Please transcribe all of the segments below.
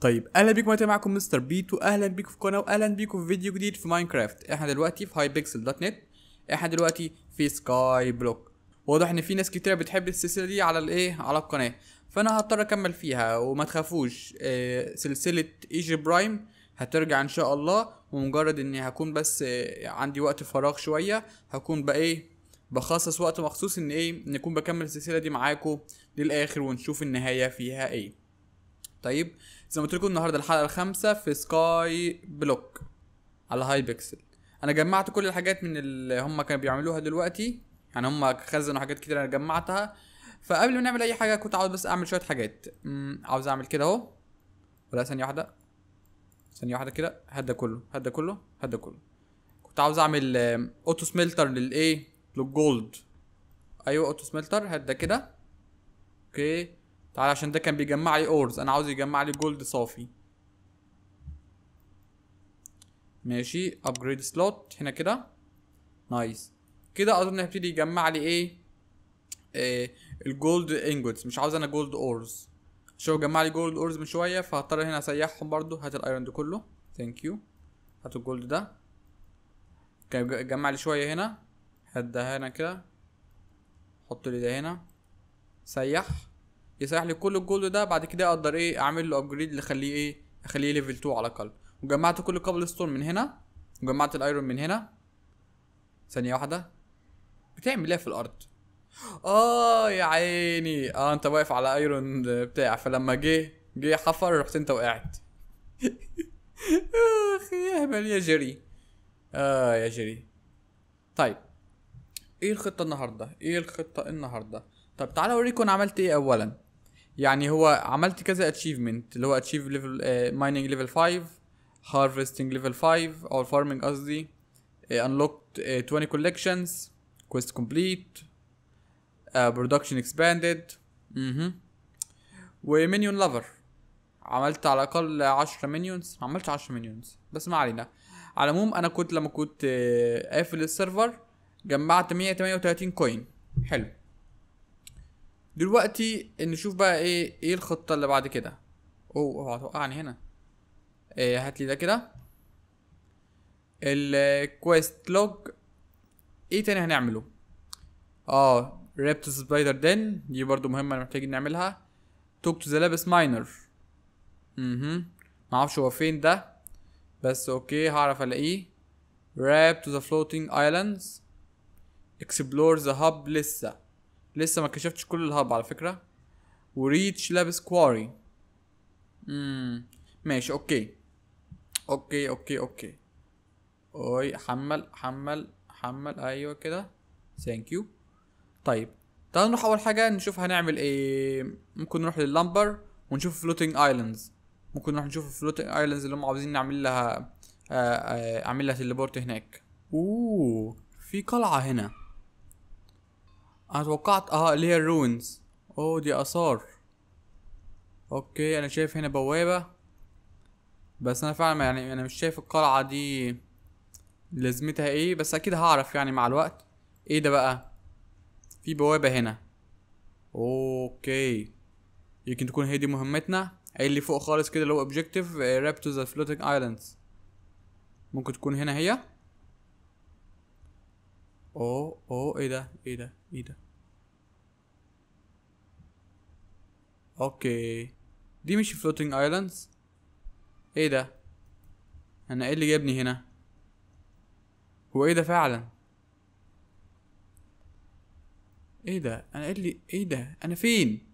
طيب اهلا بيكم يا معكم مستر بيتو اهلا بيكم في قناه واهلا بيكم في فيديو جديد في ماينكرافت احنا دلوقتي في هاي بيكسل دوت نت احنا دلوقتي في سكاي بلوك واضح ان في ناس كتيره بتحب السلسله دي على الايه على القناه فانا هضطر اكمل فيها وما تخافوش آه سلسله ايجي برايم هترجع ان شاء الله ومجرد اني هكون بس آه عندي وقت فراغ شويه هكون بقى ايه بخصص وقت مخصوص ان ايه نكون بكمل السلسله دي معاكم للاخر ونشوف النهايه فيها ايه طيب زي ما قلت لكم النهارده الحلقه الخامسه في سكاي بلوك على هاي بيكسل انا جمعت كل الحاجات من اللي هم كانوا بيعملوها دلوقتي يعني هم خزنوا حاجات كتير انا جمعتها فقبل ما نعمل اي حاجه كنت عاوز بس اعمل شويه حاجات عاوز اعمل كده اهو ولا ثانيه واحده ثانيه واحده كده هدا كله هدا كله هدا كله كنت عاوز اعمل اوتو سميلتر للايه للجولد ايوه اوتو سميلتر هدا كده اوكي تعالى عشان ده كان بيجمع لي اورز انا عاوز يجمع لي جولد صافي ماشي ابجريد سلوت هنا كده نايس كده اظن هيبتدي يجمع لي ايه, إيه الجولد انجوتس مش عاوز انا جولد اورز عشان هو جمع لي جولد اورز من شويه فهضطر هنا اسيحهم برضو هات الايرون ده كله ثانك يو هات الجولد ده كان جمع لي شويه هنا هات ده هنا كده حط لي ده هنا سيح يسرح لي كل الجولد ده بعد كده اقدر ايه اعمل له ابجريد اخليه ايه اخليه ليفل 2 على الاقل وجمعت كل كابل ستون من هنا وجمعت الايرون من هنا ثانيه واحده بتعمل ايه في الارض اه يا عيني اه انت واقف على ايرون بتاع فلما جه جه حفر رحت انت وقعت اخ يا هبل يا جري اه يا جري طيب ايه الخطه النهارده ايه الخطه النهارده طب تعالى اوريكم انا عملت ايه اولا يعني هو عملت كذا اتشيفمنت اللي هو اتشيف ليفل مايننج ليفل 5 هارفستنج ليفل 5 او فارمنج قصدي انلوكت 20 كولكشنز كويست كومبليت برودكشن اكسباندد expanded اها ومنيون لافر عملت على الاقل 10 مينيونز ما عملتش 10 مينيونز بس ما علينا على العموم انا كنت لما كنت آه، قافل السيرفر جمعت 138 كوين حلو دلوقتي نشوف بقى ايه ايه الخطه اللي بعد كده اوه اوعى توقعني هنا إيه هات لي ده كده الكويست لوج ايه تاني هنعمله اه ريبت سبايدر دين دي برضو مهمه محتاجين نعملها توك تو ذا لابس ماينر اها معرفش هو فين ده بس اوكي هعرف الاقيه راب تو ذا فلوتينج ايلاندز اكسبلور ذا هاب لسه لسه ما كشفتش كل الهاب على فكره وريتش لابس كواري امم ماشي اوكي اوكي اوكي اوكي اوي حمل حمل حمل ايوه كده ثانك يو طيب تعال نروح اول حاجه نشوف هنعمل ايه ممكن نروح لللمبر ونشوف فلوتنج ايلاندز ممكن نروح نشوف الفلوتينج ايلاندز اللي هم عاوزين نعمل لها آه، آه، اعمل لها تليبورت هناك اوه في قلعه هنا انا توقعت اه اللي هي الرونز اوه دي اثار اوكي انا شايف هنا بوابة بس انا فعلا يعني انا مش شايف القلعة دي لازمتها ايه بس اكيد هعرف يعني مع الوقت ايه ده بقى في بوابة هنا اوكي يمكن تكون هي دي مهمتنا اللي فوق خالص كده اللي هو اوبجيكتيف راب تو ذا فلوتنج ايلاندز ممكن تكون هنا هي اوه اوه ايه ده ايه ده ايه ده اوكي دي مش فلوتنج ايلاندز ايه ده انا ايه اللي جابني هنا هو ايه ده فعلا ايه ده انا ايه اللي ايه ده انا فين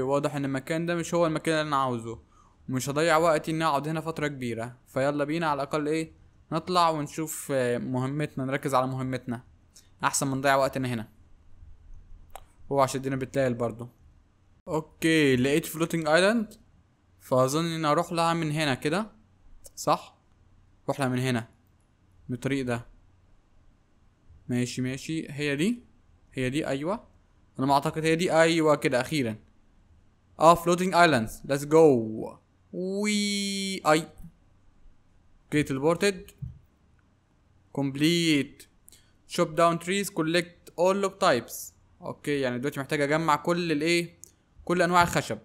اوكي واضح ان المكان ده مش هو المكان اللي انا عاوزه ومش هضيع وقتي اني اقعد هنا فتره كبيره فيلا بينا على الاقل ايه نطلع ونشوف آه، مهمتنا نركز على مهمتنا احسن ما نضيع وقتنا هنا هو عشان دينا بتلاقي برضه اوكي لقيت فلوتنج ايلاند فاظن اني اروح لها من هنا كده صح روح لها من هنا من الطريق ده ماشي ماشي هي دي هي دي ايوه انا ما اعتقد هي دي ايوه كده اخيرا اه فلوتنج ايلاندز ليتس جو وي اي كريت البورتد كومبليت شوب داون تريز كولكت اول لوك تايبس اوكي يعني دلوقتي محتاج اجمع كل الايه كل انواع الخشب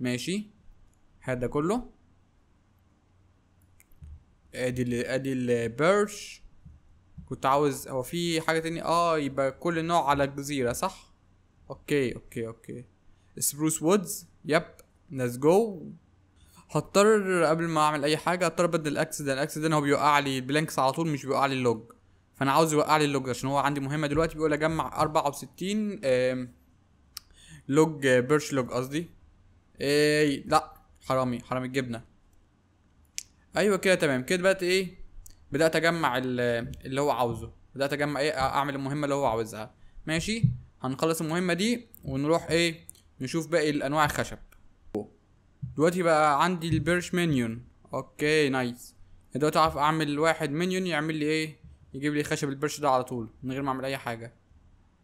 ماشي هات كله ادي الـ ادي البيرش كنت عاوز هو في حاجه تاني اه يبقى كل نوع على الجزيره صح اوكي اوكي اوكي سبروس وودز يب ليتس جو هضطر قبل ما اعمل اي حاجه هضطر ابدل الاكس ده الاكس ده هو بيوقع لي البلانكس على طول مش بيوقع لي اللوج فانا عاوز يوقع لي اللوج عشان هو عندي مهمه دلوقتي بيقول اجمع 64 لوج بيرش لوج قصدي إيه، لا حرامي حرامي الجبنه ايوه كده تمام كده بقت ايه بدات اجمع اللي هو عاوزه بدات اجمع ايه اعمل المهمه اللي هو عاوزها ماشي هنخلص المهمه دي ونروح ايه نشوف باقي الانواع الخشب دلوقتي بقى عندي البيرش مينيون اوكي نايس دلوقتي اعرف اعمل واحد مينيون يعمل لي ايه يجيب لي خشب البرش ده على طول من غير ما اعمل اي حاجه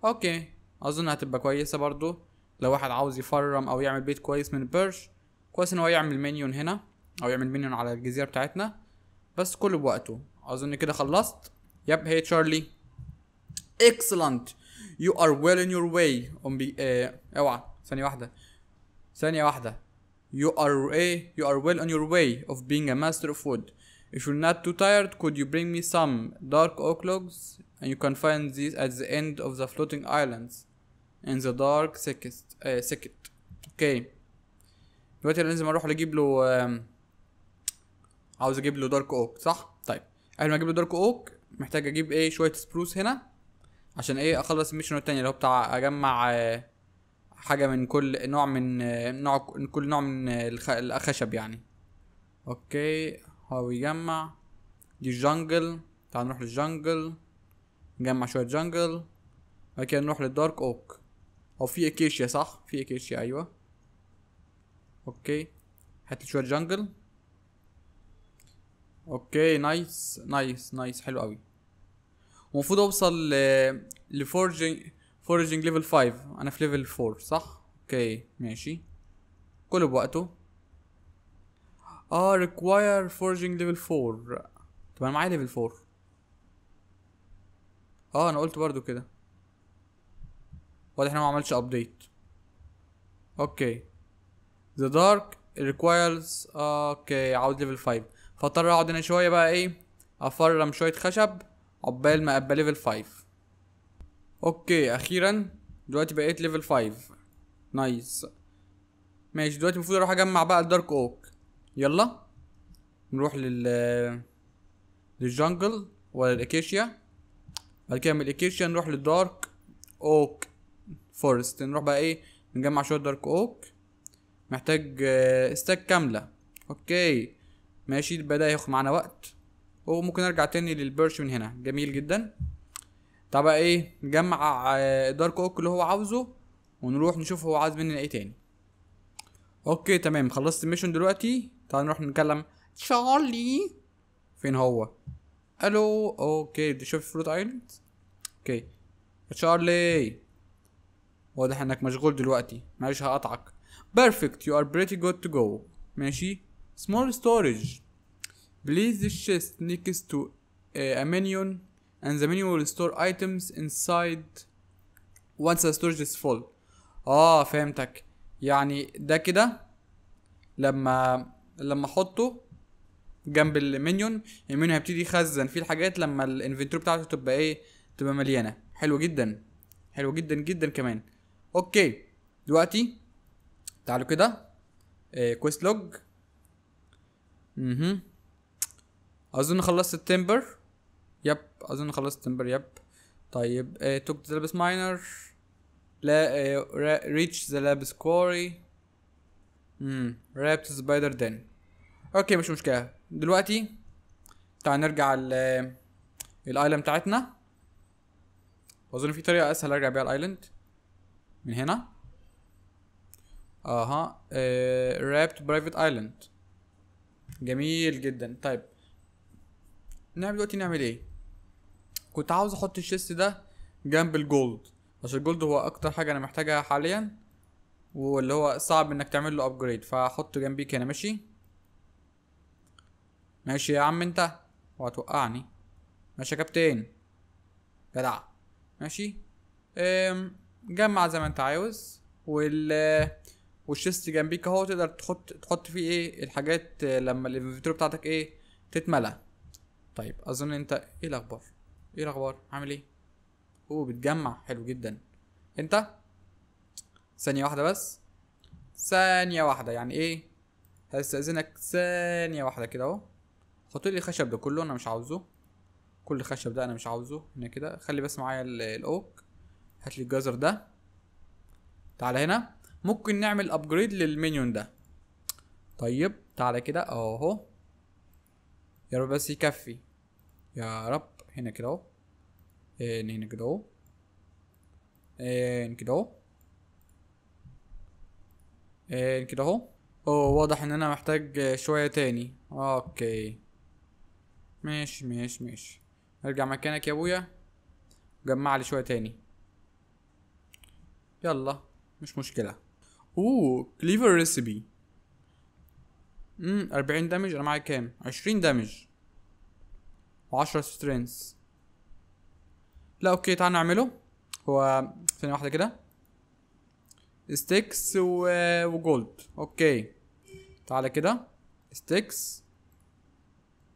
اوكي اظن هتبقى كويسه برضو لو واحد عاوز يفرم او يعمل بيت كويس من البرش كويس ان هو يعمل مينيون هنا او يعمل مينيون على الجزيره بتاعتنا بس كله بوقته اظن كده خلصت يب هي تشارلي اكسلنت يو ار ويل ان يور واي اوعى ثانية واحدة ثانية واحدة You are a you are well on your way of being a master of wood. If you're not too tired, could you bring me some dark oak logs? And you can find these at the end of the floating islands in the dark thickest uh, thicket. Okay. دلوقتي انا لازم اروح اجيب له عاوز اجيب له دارك اوك صح؟ طيب قبل ما اجيب له دارك اوك محتاج اجيب ايه شويه سبروس هنا عشان ايه اخلص الميشن التانية اللي هو بتاع اجمع آه حاجه من كل نوع من نوع من كل نوع من الخشب يعني اوكي هو بيجمع دي جانجل تعال نروح للجانجل نجمع شويه جانجل بعد كده نروح للدارك اوك او في اكيشيا صح في اكيشيا ايوه اوكي هات شويه جانجل اوكي نايس نايس نايس حلو قوي المفروض اوصل لفورجينج فورجينج ليفل 5 انا في ليفل 4 صح اوكي ماشي كله بوقته اه ريكواير فورجينج ليفل 4 طب انا معايا ليفل 4 اه انا قلت برضو كده واضح ان ما عملتش ابديت اوكي ذا دارك ريكوايرز اوكي عاود ليفل 5 فاضطر اقعد هنا شويه بقى ايه افرم شويه خشب عقبال ما ابقى ليفل 5 اوكي اخيرا دلوقتي بقيت ليفل 5 نايس ماشي دلوقتي المفروض اروح اجمع بقى الدارك اوك يلا نروح لل للجنجل ولا الاكيشيا بعد كده من الاكيشيا نروح للدارك اوك فورست نروح بقى ايه نجمع شويه دارك اوك محتاج استاك آه، كامله اوكي ماشي بدا ياخد معانا وقت وممكن ارجع تاني للبرش من هنا جميل جدا بقى ايه نجمع دارك اوك اللي هو عاوزه ونروح نشوف هو عايز مننا ايه تاني اوكي تمام خلصت الميشن دلوقتي تعال نروح نتكلم تشارلي فين هو الو اوكي بدي اشوف فروت ايلاند اوكي تشارلي واضح انك مشغول دلوقتي معلش هقطعك بيرفكت يو ار بريتي جود تو جو ماشي small storage بليز الشيست chest تو to آه، and the menu will store items inside once the storage is full اه فهمتك يعني ده كده لما لما احطه جنب المنيون المنيون هيبتدي يخزن فيه الحاجات لما الانفنتوري بتاعته تبقى ايه تبقى مليانه حلو جدا حلو جدا جدا كمان اوكي دلوقتي تعالوا كده إيه كويست لوج اها اظن خلصت التمبر يب اظن خلصت تمبر يب طيب توك ذا لابس ماينر لا ريتش ذا لابس كوري امم رابت سبايدر دين اوكي مش مشكله دلوقتي تعال نرجع ال آه، الايلاند بتاعتنا اظن في طريقه اسهل ارجع بيها الايلاند من هنا اها رابت برايفت ايلاند جميل جدا طيب نعمل دلوقتي نعمل ايه كنت عاوز احط الشيست ده جنب الجولد عشان الجولد هو اكتر حاجه انا محتاجها حاليا واللي هو صعب انك تعمل له ابجريد فهحطه جنبي كده ماشي ماشي يا عم انت وهتوقعني ماشي يا كابتن جدع ماشي ام جمع زي ما انت عاوز وال والشيست جنبيك اهو تقدر تحط تحط فيه ايه الحاجات لما الانفنتوري بتاعتك ايه تتملى طيب اظن انت ايه الاخبار ايه الاخبار عامل ايه اوه بتجمع حلو جدا انت ثانيه واحده بس ثانيه واحده يعني ايه هستاذنك ثانيه واحده كده اهو حط لي الخشب ده كله انا مش عاوزه كل خشب ده انا مش عاوزه هنا كده خلي بس معايا الاوك هات لي الجزر ده تعالى هنا ممكن نعمل ابجريد للمنيون ده طيب تعالى كده اهو يا رب بس يكفي يا رب هنا كده اهو إيه، هنا كده اهو إيه، هنا كده اهو إيه، هنا كده اهو اوه واضح ان انا محتاج شوية تاني اوكي ماشي ماشي ماشي ارجع مكانك يا ابويا جمع لي شوية تاني يلا مش مشكلة اوه كليفر ريسيبي امم 40 دامج انا معايا كام عشرين دامج و10 سترينث لا اوكي تعال نعمله هو ثانية واحدة كده ستيكس و... وجولد اوكي تعالى كده ستيكس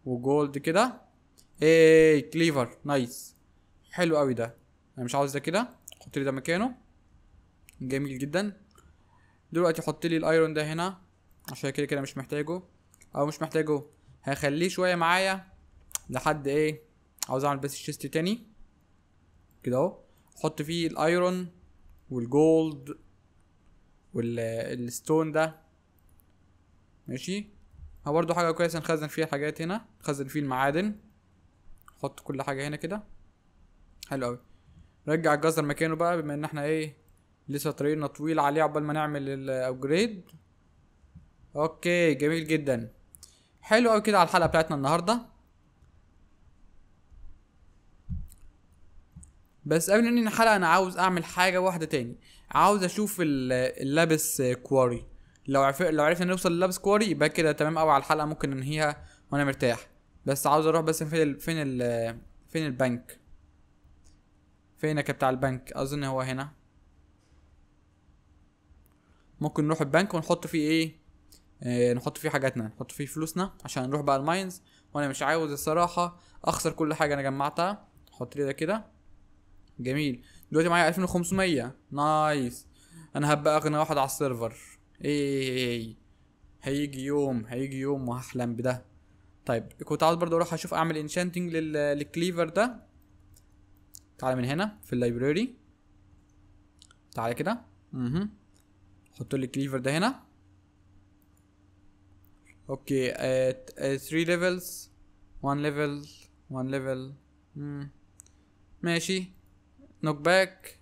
وجولد كده ايه كليفر نايس حلو قوي ده انا مش عاوز ده كده حط لي ده مكانه جميل جدا دلوقتي حط لي الايرون ده هنا عشان كده كده مش محتاجه او مش محتاجه هخليه شويه معايا لحد ايه عاوز اعمل بس الشيست تاني كده اهو احط فيه الايرون والجولد والستون ده ماشي ها برضو حاجه كويسه نخزن فيها حاجات هنا نخزن فيه المعادن نحط كل حاجه هنا كده حلو قوي رجع الجزر مكانه بقى بما ان احنا ايه لسه طريقنا طويل عليه عقبال ما نعمل الابجريد اوكي جميل جدا حلو قوي كده على الحلقه بتاعتنا النهارده بس قبل اني الحلقه انا عاوز اعمل حاجه واحده تاني عاوز اشوف اللابس كواري لو عرف لو عرفنا نوصل للابس كواري يبقى كده تمام قوي على الحلقه ممكن ننهيها وانا مرتاح بس عاوز اروح بس فين ال... فين ال... فين البنك فينك بتاع البنك اظن هو هنا ممكن نروح البنك ونحط فيه ايه آه نحط فيه حاجاتنا نحط فيه فلوسنا عشان نروح بقى الماينز وانا مش عاوز الصراحه اخسر كل حاجه انا جمعتها نحط لي ده كده جميل دلوقتي معايا 2500 نايس انا هبقى اغنى واحد على السيرفر إيه،, إيه،, إيه،, ايه هيجي يوم هيجي يوم وهحلم بده طيب كنت عاوز برضه اروح اشوف اعمل انشانتنج للكليفر ده تعالى من هنا في اللايبراري تعالى كده اها حط لي الكليفر ده هنا اوكي 3 ليفلز 1 ليفل 1 ليفل ماشي نوك باك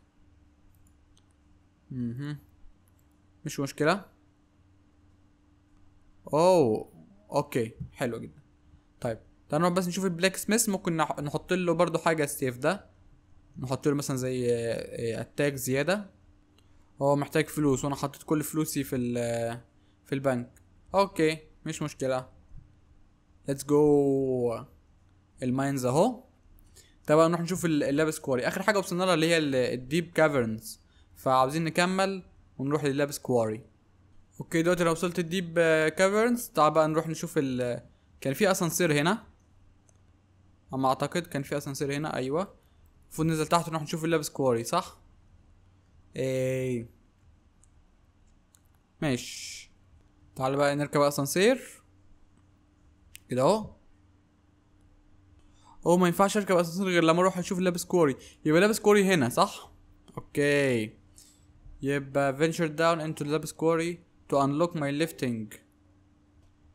مش مشكلة اوه اوكي حلو جدا طيب تعالوا بس نشوف البلاك سميث ممكن نحط له برضو حاجة السيف ده نحط له مثلا زي اتاك آه، زيادة هو محتاج فلوس وانا حطيت كل فلوسي في آه، في البنك اوكي مش مشكلة ليتس جو الماينز اهو طب نروح نشوف اللاب سكواري اخر حاجه وصلنا لها اللي هي الديب كافرنز فعاوزين نكمل ونروح لللاب سكواري اوكي دلوقتي لو وصلت الديب آه، كافرنز تعال بقى نروح نشوف ال كان في اسانسير هنا اما اعتقد كان في اسانسير هنا ايوه المفروض ننزل تحت نروح نشوف اللاب سكواري صح ايه ماشي تعال بقى نركب اسانسير كده اهو هو ما ينفعش اركب اسانسير غير لما اروح اشوف لابس كوري يبقى لابس كوري هنا صح اوكي يبقى venture down into لابس كوري to unlock my lifting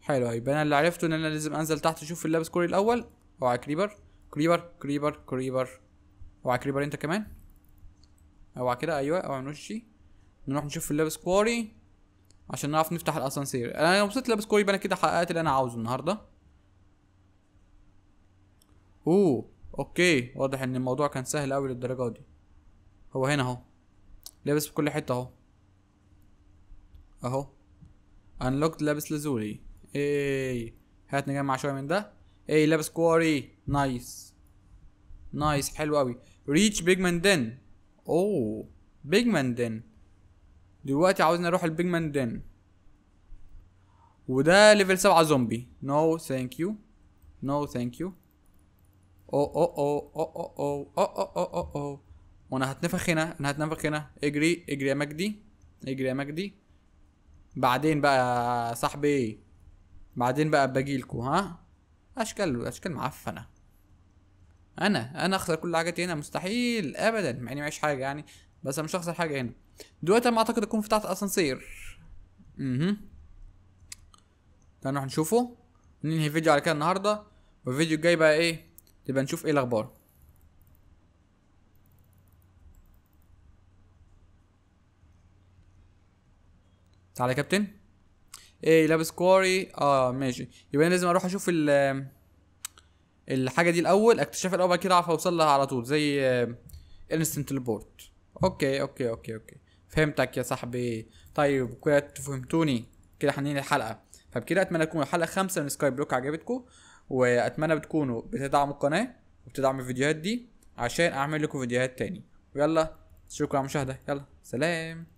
حلو يبقى انا اللي عرفته ان انا لازم انزل تحت اشوف اللابس كوري الاول اوعى كريبر كريبر كريبر كريبر اوعى كريبر انت كمان اوعى كده ايوه اوعى من وشي نروح نشوف اللابس كوري عشان نعرف نفتح الاسانسير انا لو وصلت لابس كوري يبقى انا كده حققت اللي انا عاوزه النهارده اوه اوكي واضح ان الموضوع كان سهل قوي للدرجه دي هو هنا اهو لابس في كل حته اهو اهو انلوكت لابس لازولي ايه هات نجمع شويه من ده ايه لابس كواري نايس نايس حلو قوي ريتش مان دن اوه مان دن دلوقتي عاوزين نروح مان دن وده ليفل سبعة زومبي نو ثانك يو نو ثانك يو او او او او او او او او او او وانا هتنفخ هنا انا هتنفخ هنا اجري اجري يا مجدي اجري يا مجدي بعدين بقى يا صاحبي بعدين بقى باجيلكوا ها اشكال اشكال معفنه انا انا اخسر كل حاجاتي هنا مستحيل ابدا مع اني معيش حاجه يعني بس انا مش هخسر حاجه هنا دلوقتي انا اعتقد اكون فتحت اسانسير اها تعالوا نروح نشوفه ننهي الفيديو على كده النهارده والفيديو الجاي بقى ايه تبقى نشوف ايه الاخبار تعالى يا كابتن ايه لابس كواري اه ماشي يبقى انا لازم اروح اشوف ال الحاجه دي الاول اكتشف الاول بعد كده اعرف اوصل لها على طول زي انستنت تليبورت اوكي اوكي اوكي اوكي فهمتك يا صاحبي طيب كده فهمتوني كده هننهي الحلقه فبكده اتمنى تكون الحلقه خمسة من سكاي بلوك عجبتكم واتمنى بتكونوا بتدعموا القناه وبتدعموا الفيديوهات دي عشان اعمل لكم فيديوهات تاني ويلا شكرا على المشاهده يلا سلام